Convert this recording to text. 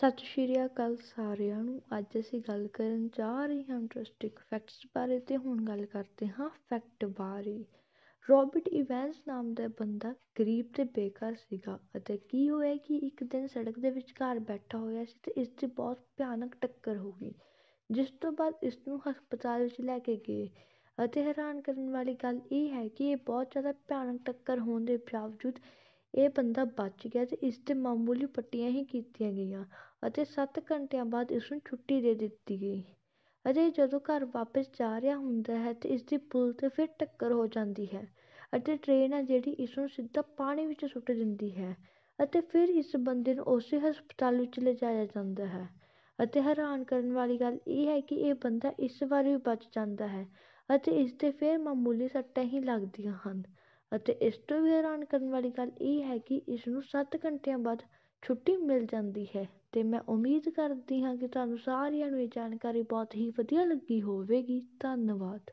ਸਤਿ ਸ਼੍ਰੀ ਅਕਾਲ ਸਾਰਿਆਂ ਨੂੰ ਅੱਜ ਅਸੀਂ ਗੱਲ ਕਰਨ ਜਾ ਰਹੇ ਹਾਂ ਇੰਟਰਸਟਿੰਗ ਫੈਕਟਸ ਬਾਰੇ ਤੇ ਹੁਣ ਗੱਲ ਕਰਦੇ ਹਾਂ ਫੈਕਟ ਬਾਰੇ ਰੋਬਰਟ ਇਵੈਂਸ ਨਾਮ ਦਾ ਬੰਦਾ ਗਰੀਬ ਤੇ ਬੇਕਾਰ ਸੀਗਾ ਅਤੇ ਕੀ ਹੋਇਆ ਕਿ ਇੱਕ ਦਿਨ ਸੜਕ ਦੇ ਵਿਚਕਾਰ ਬੈਠਾ ਹੋਇਆ ਸੀ ਤੇ ਇਸ ਦੀ ਬਹੁਤ ਭਿਆਨਕ ਟੱਕਰ ਹੋ ਗਈ ਜਿਸ ਤੋਂ ਬਾਅਦ ਇਸ ਨੂੰ ਹਸਪਤਾਲ ਵਿੱਚ ਲੈ ਕੇ ਗਏ ਅਤੇ ਹੈਰਾਨ ਕਰਨ ਵਾਲੀ ਗੱਲ ਇਹ ਹੈ ਕਿ ਇਹ ਬਹੁਤ ਜ਼ਿਆਦਾ ਭਿਆਨਕ ਟੱਕਰ ਹੋਣ ਦੇ ਬਾਵਜੂਦ ਇਹ ਬੰਦਾ ਬਚ ਗਿਆ ਤੇ ਇਸ 'ਤੇ ਮਾਮੂਲੀ ਪੱਟੀਆਂ ਹੀ ਕੀਤੀਆਂ ਗਈਆਂ ਅਤੇ ਸੱਤ ਘੰਟਿਆਂ ਬਾਅਦ ਇਸ ਨੂੰ ਛੁੱਟੀ ਦੇ ਦਿੱਤੀ ਗਈ ਅਤੇ ਜਦੋਂ ਘਰ ਵਾਪਸ ਜਾ ਰਿਹਾ ਹੁੰਦਾ ਹੈ ਤੇ ਇਸ ਦੀ ਪੁਲ 'ਤੇ ਫਿਰ ਟੱਕਰ ਹੋ ਜਾਂਦੀ ਹੈ ਅਤੇ ਟ੍ਰੇਨ ਆ ਜਿਹੜੀ ਇਸ ਨੂੰ ਸਿੱਧਾ ਪਾਣੀ ਵਿੱਚ ਸੁੱਟ ਦਿੰਦੀ ਹੈ ਅਤੇ ਫਿਰ ਇਸ ਬੰਦੇ ਨੂੰ ਉਸੇ ਹਸਪਤਾਲ ਵਿੱਚ ਲਿਜਾਇਆ ਜਾਂਦਾ ਹੈ ਅਤੇ ਹੈਰਾਨ ਕਰਨ ਵਾਲੀ ਗੱਲ ਇਹ ਹੈ ਕਿ ਇਹ ਬੰਦਾ ਇਸ ਵਾਰ ਵੀ ਬਚ ਜਾਂਦਾ ਹੈ ਅਤੇ ਇਸ 'ਤੇ ਫਿਰ ਮਾਮੂਲੀ ਸੱਟਾਂ ਹੀ ਲੱਗਦੀਆਂ ਹਨ ਅਤੇ ਇਸ ਤੋਂ ਵੀ ਹੈਰਾਨ ਕਰਨ ਵਾਲੀ ਗੱਲ ਇਹ ਹੈ ਕਿ ਇਸ ਨੂੰ ਸੱਤ ਘੰਟਿਆਂ ਬਾਅਦ ਛੁੱਟੀ ਮਿਲ ਜਾਂਦੀ ਹੈ ਅਤੇ ਮੈਂ ਉਮੀਦ ਕਰਦੀ ਹਾਂ ਕਿ ਤੁਹਾਨੂੰ ਸਾਰਿਆਂ ਨੂੰ ਇਹ ਜਾਣਕਾਰੀ ਬਹੁਤ ਹੀ ਵਧੀਆ ਲੱਗੀ ਹੋਵੇਗੀ ਧੰਨਵਾਦ